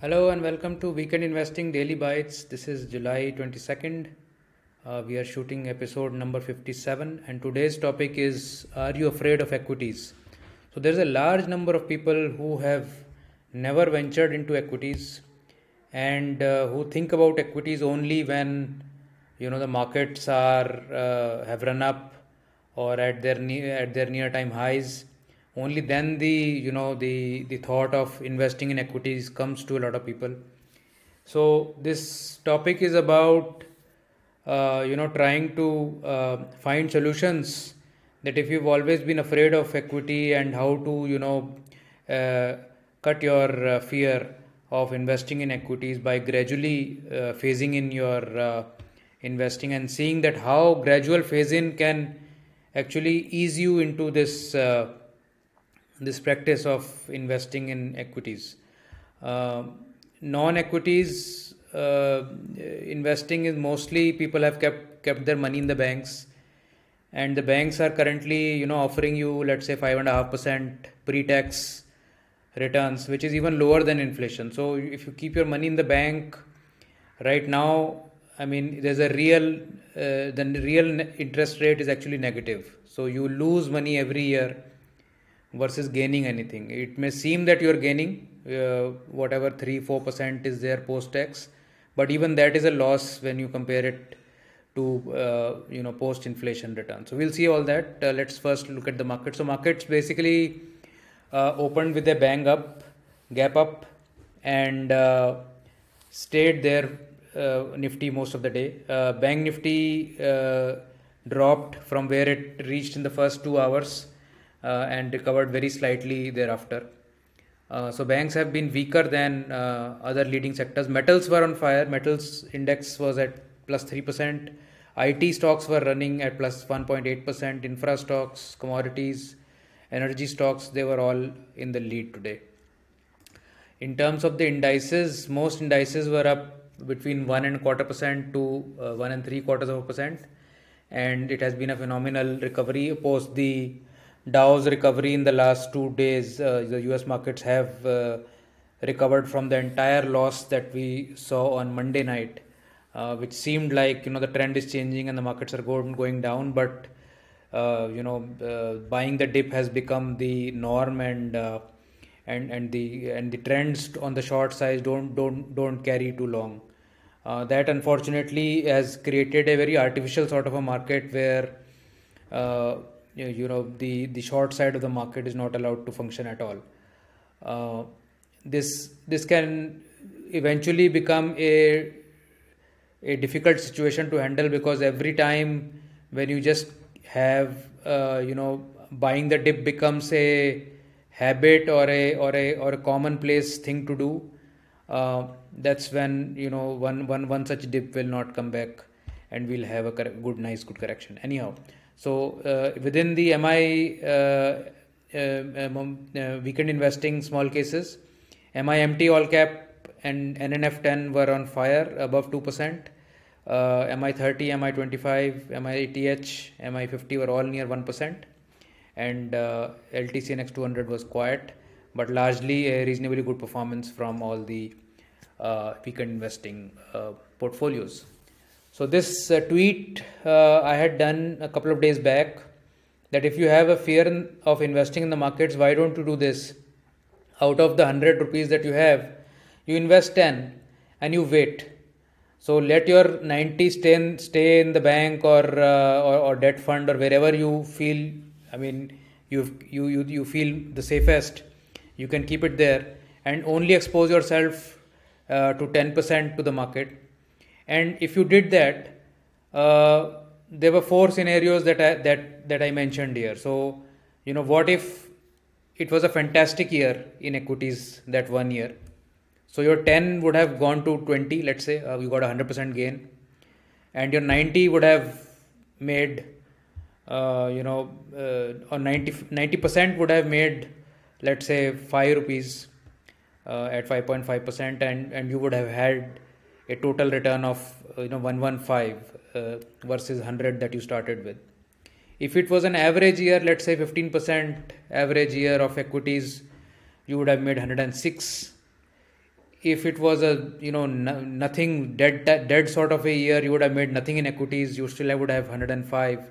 Hello and welcome to Weekend Investing Daily Bites. This is July 22nd. Uh, we are shooting episode number 57, and today's topic is Are you afraid of equities? So, there's a large number of people who have never ventured into equities and uh, who think about equities only when you know the markets are uh, have run up or at their ne- at their near time highs only then the you know the the thought of investing in equities comes to a lot of people so this topic is about uh, you know trying to uh, find solutions that if you've always been afraid of equity and how to you know uh, cut your uh, fear of investing in equities by gradually uh, phasing in your uh, investing and seeing that how gradual phase in can actually ease you into this this practice of investing in equities. Uh, um, non equities uh, investing is mostly people have kept kept their money in the banks, and the banks are currently you know offering you let's say five and a half percent pre tax returns, which is even lower than inflation. So if you keep your money in the bank right now, I mean there's a real uh, the real interest rate is actually negative. So you lose money every year versus gaining anything. It may seem that you're gaining uh, whatever 3 4% is there post tax, but even that is a loss when you compare it to uh, you know post inflation return. So we'll see all that. Uh, let's first look at the market. So markets basically uh, opened with a bang up, gap up, and uh, stayed there uh, nifty most of the day. bank nifty dropped from where it reached in the first two hours uh, and recovered very slightly thereafter. Uh, so banks have been weaker than uh, other leading sectors. Metals were on fire. Metals index was at plus three percent. IT stocks were running at plus 1.8%, infra stocks, commodities, energy stocks, they were all in the lead today. In terms of the indices, most indices were up between 1 and quarter percent to uh, 1 and 3 quarters of a percent, and it has been a phenomenal recovery post the Dow's recovery in the last two days, uh, the US markets have uh, recovered from the entire loss that we saw on Monday night, uh, which seemed like you know the trend is changing and the markets are going going down, but uh, you know uh, buying the dip has become the norm and uh, and and the and the trends on the short size don't don't don't carry too long. that unfortunately has created a very artificial sort of a market where you know the the short side of the market is not allowed to function at all uh, this this can eventually become a a difficult situation to handle because every time when you just have uh, you know buying the dip becomes a habit or a or a or a commonplace thing to do uh, that's when you know one one one such dip will not come back and we'll have a good nice good correction anyhow so uh, within the MI uh, uh, um, um uh, weekend investing small cases, MI MT all cap and NNF 10 were on fire above 2%. Uh, MI30, MI25, mi MI80H, MI50 were all near 1%, and uh, LTC NX200 was quiet, but largely a reasonably good performance from all the uh, weekend investing uh, portfolios. So this uh, tweet uh, I had done a couple of days back that if you have a fear of investing in the markets, why don't you do this? Out of the 100 rupees that you have, you invest 10 and you wait. So let your 90 stay in, stay in the bank or, uh, or, or debt fund or wherever you feel. I mean, you you you you feel the safest. You can keep it there and only expose yourself uh, to 10% to the market and if you did that, uh, there were four scenarios that I, that that I mentioned here. So, you know, what if it was a fantastic year in equities that one year? So your 10 would have gone to 20, let's say uh, you got a 100% gain, and your 90 would have made, uh, you know, uh, or 90 percent would have made, let's say five rupees uh, at 5.5 percent, and and you would have had a total return of uh, you know 115 uh, versus 100 that you started with if it was an average year let's say 15% average year of equities you would have made 106 if it was a you know nothing dead dead sort of a year you would have made nothing in equities you still would have 105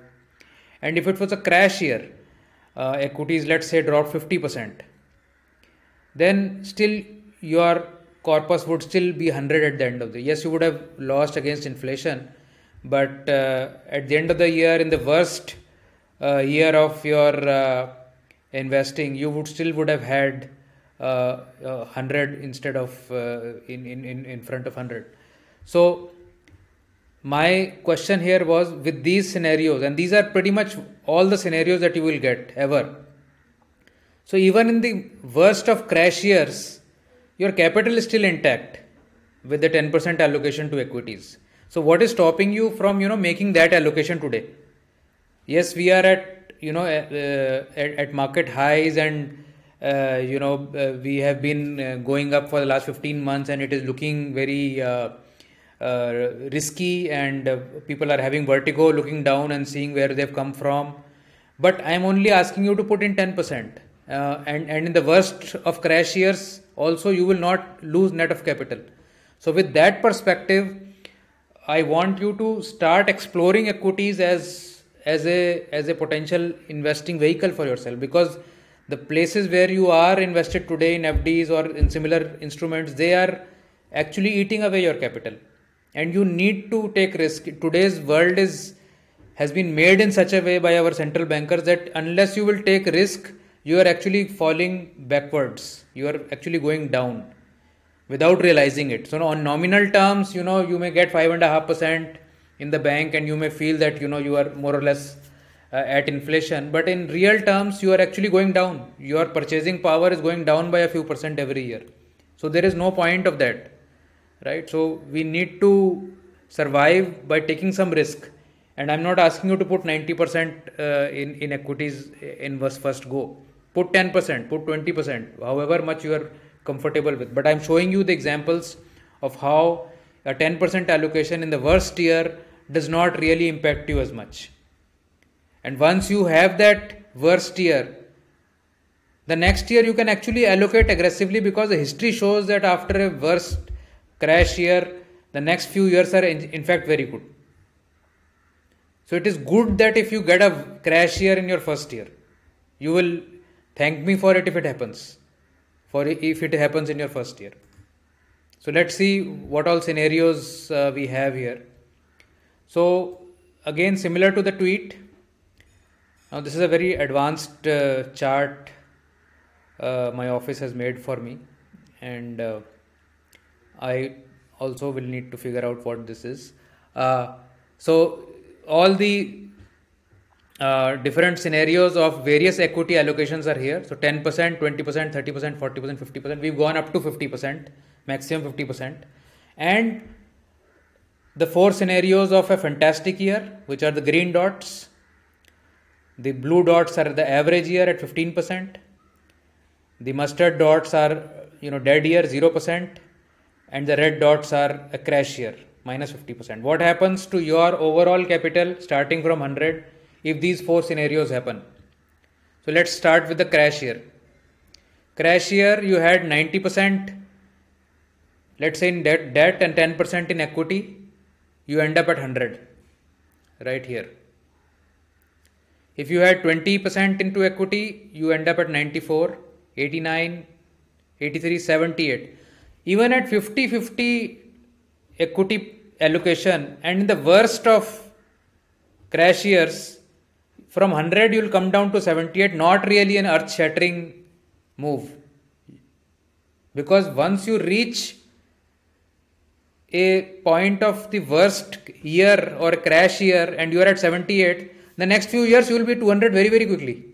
and if it was a crash year uh, equities let's say dropped 50% then still you are corpus would still be 100 at the end of the year. Yes, you would have lost against inflation, but uh, at the end of the year, in the worst uh, year of your uh, investing, you would still would have had 100 uh, uh, instead of uh, in, in, in front of 100. So my question here was with these scenarios, and these are pretty much all the scenarios that you will get ever. So even in the worst of crash years, your capital is still intact with the 10% allocation to equities. So what is stopping you from you know making that allocation today? Yes, we are at you know uh, at, at, market highs and uh, you know uh, we have been uh, going up for the last 15 months and it is looking very uh, uh, risky and people are having vertigo looking down and seeing where they've come from. But I am only asking you to put in 10% and and in the worst of crash years also you will not lose net of capital so with that perspective i want you to start exploring equities as as a as a potential investing vehicle for yourself because the places where you are invested today in fds or in similar instruments they are actually eating away your capital and you need to take risk today's world is has been made in such a way by our central bankers that unless you will take risk you are actually falling backwards. You are actually going down without realizing it. So on nominal terms, you know, you may get five and a half percent in the bank, and you may feel that you know you are more or less uh, at inflation. But in real terms, you are actually going down. Your purchasing power is going down by a few percent every year. So there is no point of that, right? So we need to survive by taking some risk. And I'm not asking you to put 90% uh, in in equities in first go put 10%, put 20%, however much you are comfortable with. But I'm showing you the examples of how a 10% allocation in the worst year does not really impact you as much. And once you have that worst year, the next year you can actually allocate aggressively because the history shows that after a worst crash year, the next few years are in, fact very good. So it is good that if you get a crash year in your first year, you will thank me for it if it happens for if it happens in your first year so let's see what all scenarios uh, we have here so again similar to the tweet now this is a very advanced uh, chart uh, my office has made for me and uh, i also will need to figure out what this is uh, so all the uh, different scenarios of various equity allocations are here. So 10%, 20%, 30%, 40%, 50%. We've gone up to 50%, maximum 50%. And the four scenarios of a fantastic year, which are the green dots. The blue dots are the average year at 15%. The mustard dots are, you know, dead year 0%. And the red dots are a crash year, minus 50%. What happens to your overall capital starting from 100? if these four scenarios happen. So let's start with the crash year. Crash year, you had 90%, let's say in debt, debt and 10% in equity, you end up at 100 right here. If you had 20% into equity, you end up at 94, 89, 83, 78. Even at 50 50 equity allocation and in the worst of crash years, from 100, you'll come down to 78. Not really an earth shattering move. Because once you reach a point of the worst year or crash year and you are at 78, the next few years you will be 200 very, very quickly.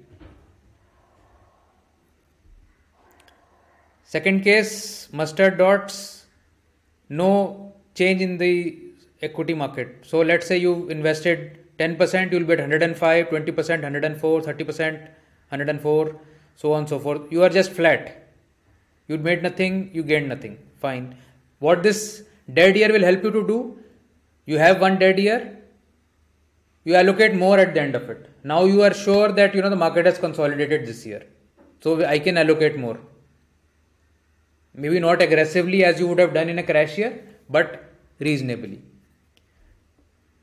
Second case, mustard dots, no change in the equity market. So let's say you invested 10% you will be at 105 20% 104 30% 104 so on so forth you are just flat you made nothing you gained nothing fine what this dead year will help you to do you have one dead year you allocate more at the end of it now you are sure that you know the market has consolidated this year so i can allocate more maybe not aggressively as you would have done in a crash year but reasonably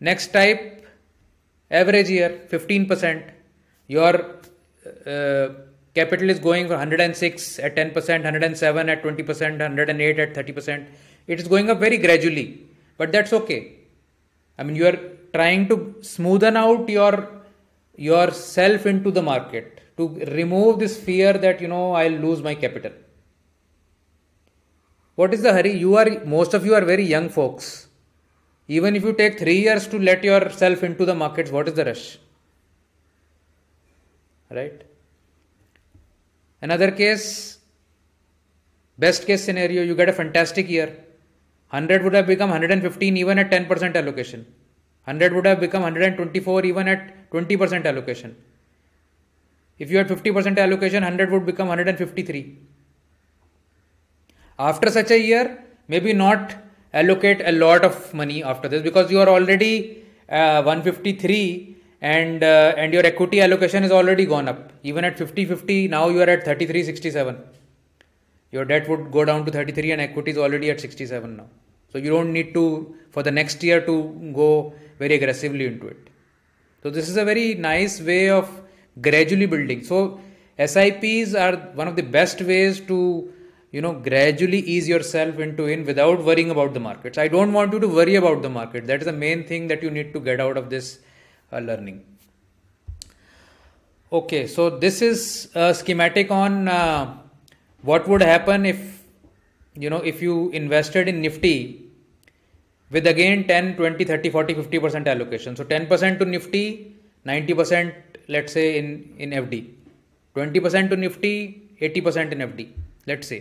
next type average year 15% your uh, capital is going for 106 at 10% 107 at 20% 108 at 30% it is going up very gradually but that's okay i mean you are trying to smoothen out your yourself into the market to remove this fear that you know i'll lose my capital what is the hurry you are most of you are very young folks even if you take 3 years to let yourself into the markets what is the rush right another case best case scenario you get a fantastic year 100 would have become 115 even at 10% allocation 100 would have become 124 even at 20% allocation if you had 50% allocation 100 would become 153 after such a year maybe not allocate a lot of money after this because you are already uh, 153 and uh, and your equity allocation is already gone up even at 50 50 now you are at 33 67 your debt would go down to 33 and equity is already at 67 now so you don't need to for the next year to go very aggressively into it so this is a very nice way of gradually building so sips are one of the best ways to you know gradually ease yourself into in without worrying about the markets i don't want you to worry about the market that is the main thing that you need to get out of this uh, learning okay so this is a uh, schematic on uh, what would happen if you know if you invested in nifty with again 10 20 30 40 50% allocation so 10% to nifty 90% let's say in in fd 20% to nifty 80% in fd let's say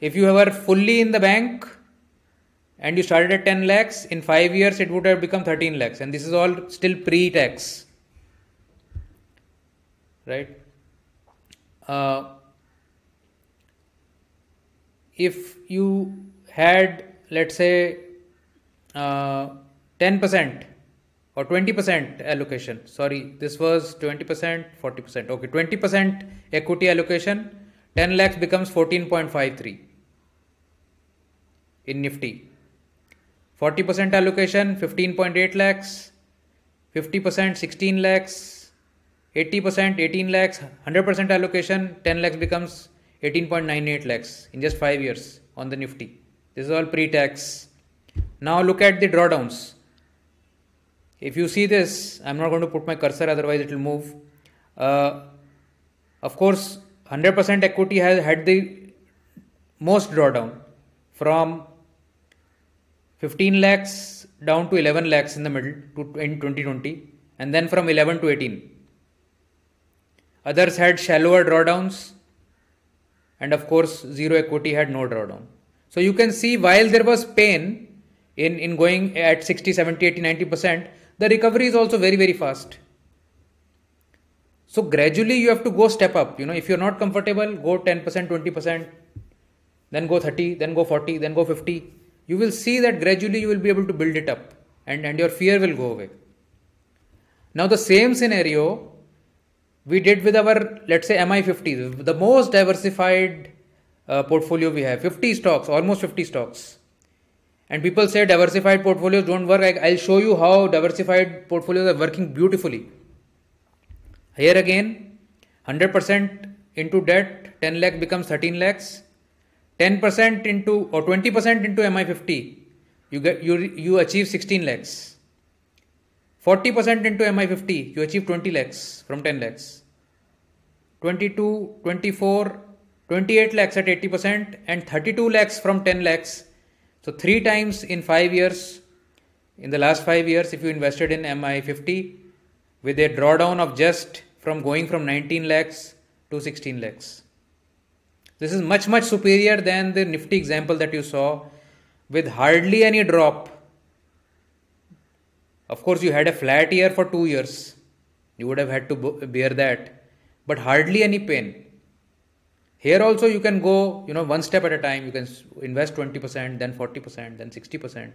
if you were fully in the bank and you started at 10 lakhs, in 5 years it would have become 13 lakhs. And this is all still pre tax. Right? Uh, if you had, let's say, uh, 10% or 20% allocation sorry this was 20% 40% okay 20% equity allocation 10 lakhs becomes 14.53 in Nifty. 40% allocation 15.8 lakhs, 50% 16 lakhs, 80% 18 lakhs, 100% allocation 10 lakhs becomes 18.98 lakhs in just 5 years on the Nifty. This is all pre tax. Now look at the drawdowns. If you see this, I'm not going to put my cursor otherwise it will move. Uh, of course, 100% equity has had the most drawdown from 15 lakhs down to 11 lakhs in the middle to, in 2020 and then from 11 to 18 others had shallower drawdowns and of course zero equity had no drawdown so you can see while there was pain in, in going at 60 70 80 90% the recovery is also very very fast so gradually you have to go step up you know if you're not comfortable go 10% 20% then go 30 then go 40 then go 50 you will see that gradually you will be able to build it up and, and your fear will go away. Now, the same scenario we did with our, let's say, MI50, the most diversified uh, portfolio we have 50 stocks, almost 50 stocks. And people say diversified portfolios don't work. I, I'll show you how diversified portfolios are working beautifully. Here again, 100% into debt, 10 lakh becomes 13 lakhs. 10% into or 20% into MI50, you get you you achieve 16 lakhs. 40% into MI50, you achieve 20 lakhs from 10 lakhs. 22, 24, 28 lakhs at 80% and 32 lakhs from 10 lakhs. So three times in five years, in the last five years, if you invested in MI50 with a drawdown of just from going from 19 lakhs to 16 lakhs. This is much, much superior than the nifty example that you saw with hardly any drop. Of course, you had a flat year for two years. You would have had to bear that, but hardly any pain. Here also, you can go, you know, one step at a time. You can invest 20%, then 40%, then 60%,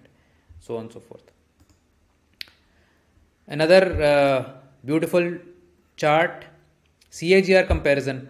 so on and so forth. Another uh, beautiful chart CAGR comparison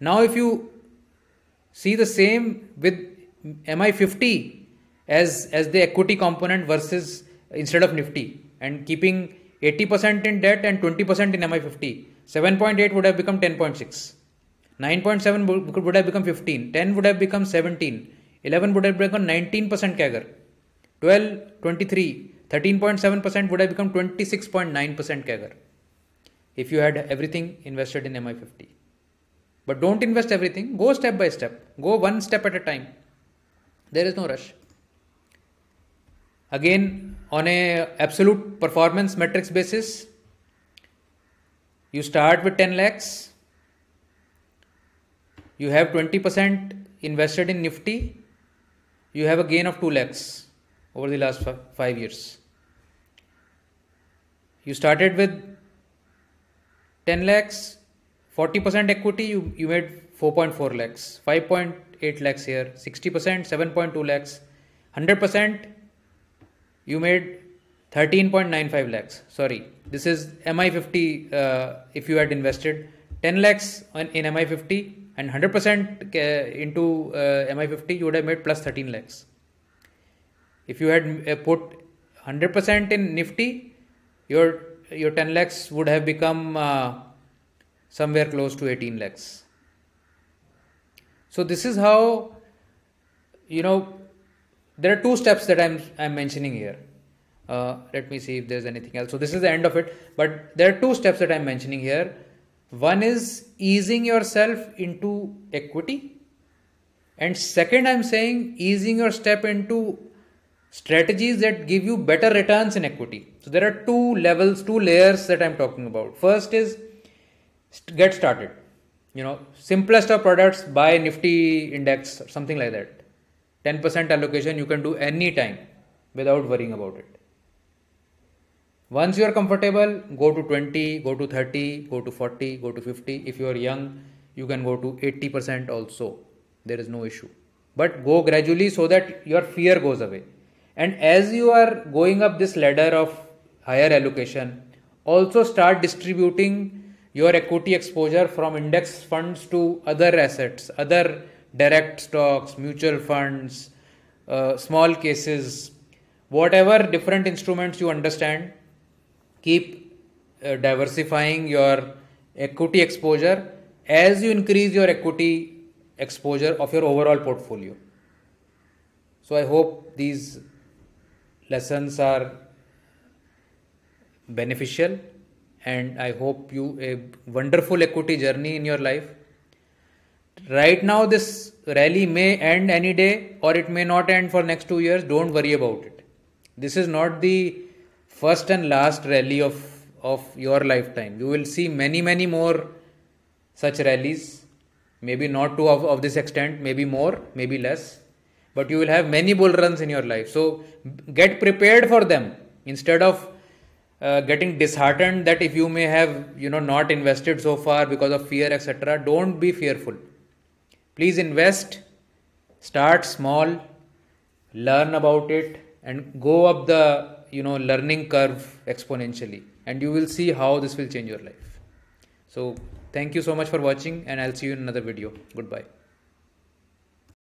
Now if you see the same with MI50 as, as the equity component versus instead of Nifty and keeping 80% in debt and 20% in MI50, 7.8 would have become 10.6. 9.7 would have become 15, 10 would have become 17, 11 would have become 19% CAGR, 12, 23, 13.7% would have become 26.9% CAGR if you had everything invested in MI50. But don't invest everything. Go step by step. Go one step at a time. There is no rush. Again, on a absolute performance metrics basis, you start with 10 lakhs. You have 20% invested in Nifty. You have a gain of 2 lakhs over the last five years. You started with 10 lakhs, 40% equity, you, you made 4.4 lakhs, 5.8 lakhs here, 60%, 7.2 lakhs, 100%, you made 13.95 lakhs. Sorry, this is MI50 uh, if you had invested 10 lakhs in MI50 and 100% uh, into uh, MI50, you would have made plus 13 lakhs. If you had uh, put 100% in Nifty, your your 10 lakhs would have become uh, somewhere close to 18 lakhs. So this is how you know there are two steps that I'm I'm mentioning here. Uh, let me see if there's anything else. So this is the end of it, but there are two steps that I'm mentioning here. One is easing yourself into equity, and second, I'm saying easing your step into strategies that give you better returns in equity. So there are two levels, two layers that I'm talking about. First is get started you know simplest of products buy nifty index something like that 10% allocation you can do any time without worrying about it once you are comfortable go to 20 go to 30 go to 40 go to 50 if you are young you can go to 80% also there is no issue but go gradually so that your fear goes away and as you are going up this ladder of higher allocation also start distributing your equity exposure from index funds to other assets, other direct stocks, mutual funds, uh, small cases, whatever different instruments you understand, keep uh, diversifying your equity exposure as you increase your equity exposure of your overall portfolio. So, I hope these lessons are beneficial and I hope you a wonderful equity journey in your life. Right now, this rally may end any day or it may not end for next two years. Don't worry about it. This is not the first and last rally of, of your lifetime. You will see many, many more such rallies. Maybe not to of, of this extent, maybe more, maybe less. But you will have many bull runs in your life. So get prepared for them instead of uh, getting disheartened that if you may have you know not invested so far because of fear etc don't be fearful please invest start small learn about it and go up the you know learning curve exponentially and you will see how this will change your life so thank you so much for watching and i'll see you in another video goodbye